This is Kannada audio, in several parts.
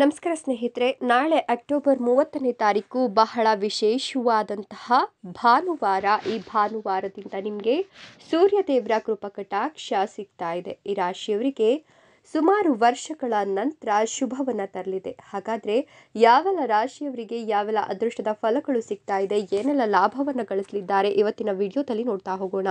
ನಮಸ್ಕಾರ ಸ್ನೇಹಿತರೆ ನಾಳೆ ಅಕ್ಟೋಬರ್ ಮೂವತ್ತನೇ ತಾರೀಕು ಬಹಳ ವಿಶೇಷವಾದಂತಹ ಭಾನುವಾರ ಈ ಭಾನುವಾರದಿಂದ ನಿಮಗೆ ಸೂರ್ಯದೇವರ ಕೃಪಕಟಾಕ್ಷ ಸಿಗ್ತಾ ಇದೆ ಈ ರಾಶಿಯವರಿಗೆ ಸುಮಾರು ವರ್ಷಗಳ ನಂತರ ಶುಭವನ್ನು ತರಲಿದೆ ಹಾಗಾದರೆ ಯಾವೆಲ್ಲ ರಾಶಿಯವರಿಗೆ ಯಾವೆಲ್ಲ ಅದೃಷ್ಟದ ಫಲಗಳು ಸಿಗ್ತಾ ಇದೆ ಏನೆಲ್ಲ ಲಾಭವನ್ನು ಗಳಿಸಲಿದ್ದಾರೆ ಇವತ್ತಿನ ವಿಡಿಯೋದಲ್ಲಿ ನೋಡ್ತಾ ಹೋಗೋಣ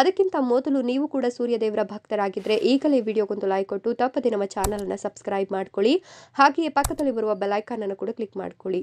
ಅದಕ್ಕಿಂತ ಮೊದಲು ನೀವು ಕೂಡ ಸೂರ್ಯದೇವರ ಭಕ್ತರಾಗಿದ್ದರೆ ಈಗಲೇ ವಿಡಿಯೋಗೊಂದು ಲೈಕ್ ಕೊಟ್ಟು ತಪ್ಪದೆ ನಮ್ಮ ಚಾನಲನ್ನು ಸಬ್ಸ್ಕ್ರೈಬ್ ಮಾಡ್ಕೊಳ್ಳಿ ಹಾಗೆಯೇ ಪಕ್ಕದಲ್ಲಿ ಬರುವ ಬೆಲೈಕಾನನ್ನು ಕೂಡ ಕ್ಲಿಕ್ ಮಾಡ್ಕೊಳ್ಳಿ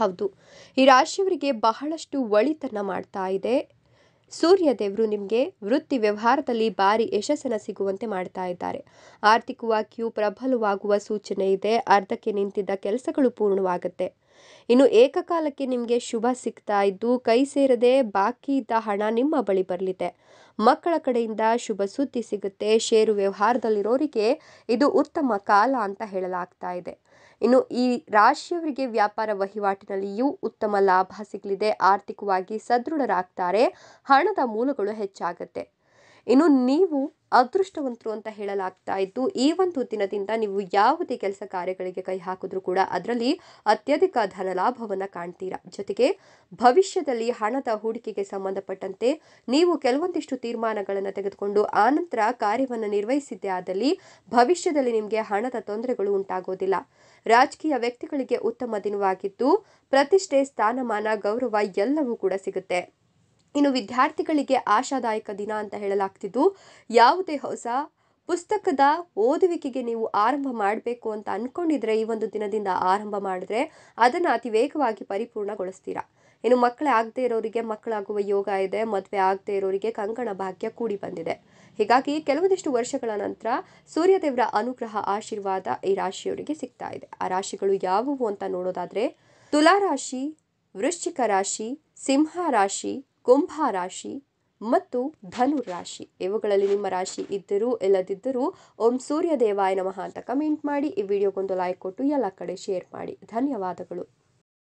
ಹೌದು ಈ ರಾಶಿಯವರಿಗೆ ಬಹಳಷ್ಟು ಒಳಿತನ್ನ ಮಾಡ್ತಾ ಇದೆ ಸೂರ್ಯ ದೇವರು ನಿಮಗೆ ವೃತ್ತಿ ವ್ಯವಹಾರದಲ್ಲಿ ಭಾರಿ ಯಶಸ್ಸನ್ನು ಸಿಗುವಂತೆ ಮಾಡ್ತಾ ಇದ್ದಾರೆ ಆರ್ಥಿಕವಾಗಿಯೂ ಪ್ರಬಲವಾಗುವ ಸೂಚನೆ ಇದೆ ಅರ್ಧಕ್ಕೆ ನಿಂತಿದ್ದ ಕೆಲಸಗಳು ಪೂರ್ಣವಾಗುತ್ತೆ ಇನ್ನು ಏಕಕಾಲಕ್ಕೆ ನಿಮಗೆ ಶುಭ ಸಿಗ್ತಾ ಇದ್ದು ಕೈ ಸೇರದೆ ಬಾಕಿ ಇದ್ದ ಹಣ ನಿಮ್ಮ ಬಳಿ ಬರಲಿದೆ ಮಕ್ಕಳ ಕಡೆಯಿಂದ ಶುಭ ಸುದ್ದಿ ಸಿಗುತ್ತೆ ಷೇರು ವ್ಯವಹಾರದಲ್ಲಿರೋರಿಗೆ ಇದು ಉತ್ತಮ ಕಾಲ ಅಂತ ಹೇಳಲಾಗ್ತಾ ಇದೆ ಇನ್ನು ಈ ರಾಶಿಯವರಿಗೆ ವ್ಯಾಪಾರ ವಹಿವಾಟಿನಲ್ಲಿಯೂ ಉತ್ತಮ ಲಾಭ ಸಿಗಲಿದೆ ಆರ್ಥಿಕವಾಗಿ ಸದೃಢರಾಗ್ತಾರೆ ಹಣದ ಮೂಲಗಳು ಹೆಚ್ಚಾಗುತ್ತೆ ಇನ್ನು ನೀವು ಅದೃಷ್ಟವಂತರು ಅಂತ ಹೇಳಲಾಗ್ತಾ ಇತ್ತು ಈ ಒಂದು ದಿನದಿಂದ ನೀವು ಯಾವುದೇ ಕೆಲಸ ಕಾರ್ಯಗಳಿಗೆ ಕೈ ಹಾಕಿದ್ರೂ ಕೂಡ ಅದರಲ್ಲಿ ಅತ್ಯಧಿಕ ಧನ ಲಾಭವನ್ನು ಕಾಣ್ತೀರಾ ಜೊತೆಗೆ ಭವಿಷ್ಯದಲ್ಲಿ ಹಣದ ಹೂಡಿಕೆಗೆ ಸಂಬಂಧಪಟ್ಟಂತೆ ನೀವು ಕೆಲವೊಂದಿಷ್ಟು ತೀರ್ಮಾನಗಳನ್ನು ತೆಗೆದುಕೊಂಡು ಆನಂತರ ಕಾರ್ಯವನ್ನು ನಿರ್ವಹಿಸಿದ್ದೇ ಆದಲ್ಲಿ ಭವಿಷ್ಯದಲ್ಲಿ ನಿಮಗೆ ಹಣದ ತೊಂದರೆಗಳು ಉಂಟಾಗೋದಿಲ್ಲ ರಾಜಕೀಯ ವ್ಯಕ್ತಿಗಳಿಗೆ ಉತ್ತಮ ದಿನವಾಗಿದ್ದು ಪ್ರತಿಷ್ಠೆ ಸ್ಥಾನಮಾನ ಗೌರವ ಎಲ್ಲವೂ ಕೂಡ ಸಿಗುತ್ತೆ ಇನ್ನು ವಿದ್ಯಾರ್ಥಿಗಳಿಗೆ ಆಶಾದಾಯಕ ದಿನ ಅಂತ ಹೇಳಲಾಗ್ತಿದ್ದು ಯಾವುದೇ ಹೊಸ ಪುಸ್ತಕದ ಓದುವಿಕೆಗೆ ನೀವು ಆರಂಭ ಮಾಡಬೇಕು ಅಂತ ಅಂದ್ಕೊಂಡಿದ್ರೆ ಈ ಒಂದು ದಿನದಿಂದ ಆರಂಭ ಮಾಡಿದ್ರೆ ಅದನ್ನು ಅತಿ ವೇಗವಾಗಿ ಪರಿಪೂರ್ಣಗೊಳಿಸ್ತೀರಾ ಇನ್ನು ಮಕ್ಕಳೇ ಆಗದೇ ಇರೋರಿಗೆ ಮಕ್ಕಳಾಗುವ ಯೋಗ ಇದೆ ಮದುವೆ ಆಗದೇ ಇರೋರಿಗೆ ಕಂಕಣ ಭಾಗ್ಯ ಕೂಡಿ ಬಂದಿದೆ ಹೀಗಾಗಿ ಕೆಲವೊಂದಿಷ್ಟು ವರ್ಷಗಳ ನಂತರ ಸೂರ್ಯದೇವರ ಅನುಗ್ರಹ ಆಶೀರ್ವಾದ ಈ ರಾಶಿಯವರಿಗೆ ಸಿಗ್ತಾ ಇದೆ ಆ ರಾಶಿಗಳು ಯಾವುವು ಅಂತ ನೋಡೋದಾದರೆ ತುಲಾರಾಶಿ ವೃಶ್ಚಿಕ ರಾಶಿ ಸಿಂಹ ರಾಶಿ ಕುಂಭ ರಾಶಿ ಮತ್ತು ಧನು ರಾಶಿ ಇವುಗಳಲ್ಲಿ ನಿಮ್ಮ ರಾಶಿ ಇದ್ದರೂ ಇಲ್ಲದಿದ್ದರೂ ಓಂ ಸೂರ್ಯ ದೇವಾಯ ನಮಃ ಅಂತ ಕಮೆಂಟ್ ಮಾಡಿ ಈ ವಿಡಿಯೋಗೊಂದು ಲೈಕ್ ಕೊಟ್ಟು ಎಲ್ಲ ಕಡೆ ಶೇರ್ ಮಾಡಿ ಧನ್ಯವಾದಗಳು